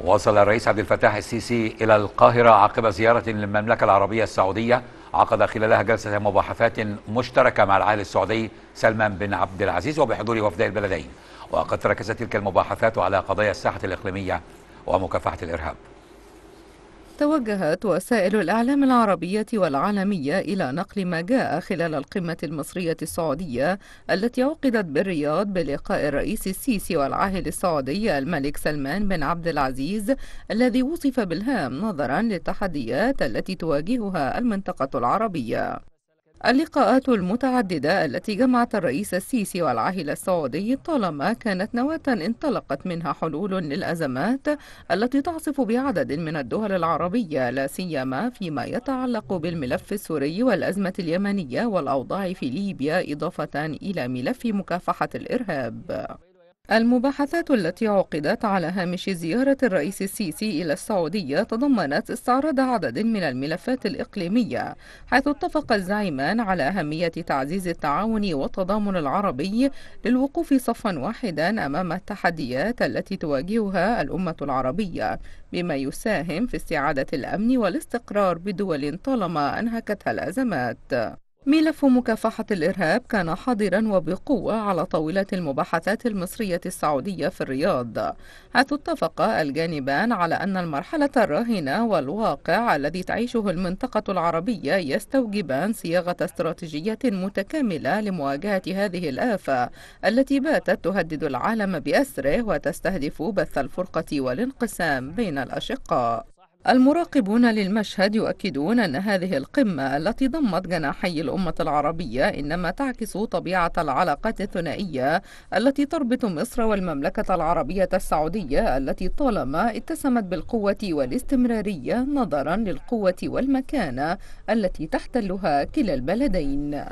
وصل الرئيس عبد الفتاح السيسي إلى القاهرة عقب زيارة للمملكة العربية السعودية عقد خلالها جلسة مباحثات مشتركة مع العاهل السعودي سلمان بن عبد العزيز وبحضور وفد البلدين وقد تركزت تلك المباحثات على قضايا الساحة الإقليمية ومكافحة الإرهاب توجهت وسائل الإعلام العربية والعالمية إلى نقل ما جاء خلال القمة المصرية السعودية التي عقدت بالرياض بلقاء الرئيس السيسي والعاهل السعودي الملك سلمان بن عبد العزيز الذي وصف بالهام نظرا للتحديات التي تواجهها المنطقة العربية اللقاءات المتعددة التي جمعت الرئيس السيسي والعاهل السعودي طالما كانت نواة انطلقت منها حلول للأزمات التي تعصف بعدد من الدول العربية لا سيما فيما يتعلق بالملف السوري والأزمة اليمنية والأوضاع في ليبيا إضافة إلى ملف مكافحة الإرهاب المباحثات التي عقدت على هامش زيارة الرئيس السيسي إلى السعودية تضمنت استعراض عدد من الملفات الإقليمية حيث اتفق الزعيمان على أهمية تعزيز التعاون والتضامن العربي للوقوف صفا واحدا أمام التحديات التي تواجهها الأمة العربية بما يساهم في استعادة الأمن والاستقرار بدول طالما أنهكتها الأزمات ملف مكافحة الإرهاب كان حاضرا وبقوة على طاولة المباحثات المصرية السعودية في الرياض حيث اتفق الجانبان على أن المرحلة الراهنة والواقع الذي تعيشه المنطقة العربية يستوجبان صياغة استراتيجية متكاملة لمواجهة هذه الآفة التي باتت تهدد العالم بأسره وتستهدف بث الفرقة والانقسام بين الأشقاء المراقبون للمشهد يؤكدون أن هذه القمة التي ضمت جناحي الأمة العربية إنما تعكس طبيعة العلاقات الثنائية التي تربط مصر والمملكة العربية السعودية التي طالما اتسمت بالقوة والاستمرارية نظرا للقوة والمكانة التي تحتلها كلا البلدين